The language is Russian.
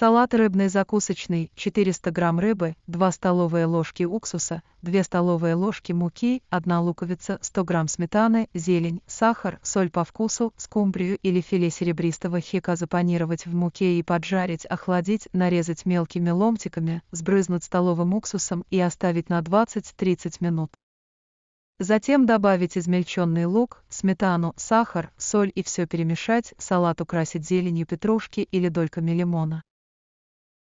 Салат рыбный закусочный, 400 грамм рыбы, 2 столовые ложки уксуса, 2 столовые ложки муки, 1 луковица, 100 грамм сметаны, зелень, сахар, соль по вкусу, скумбрию или филе серебристого хека запанировать в муке и поджарить, охладить, нарезать мелкими ломтиками, сбрызнуть столовым уксусом и оставить на 20-30 минут. Затем добавить измельченный лук, сметану, сахар, соль и все перемешать, салат украсить зеленью петрушки или дольками лимона.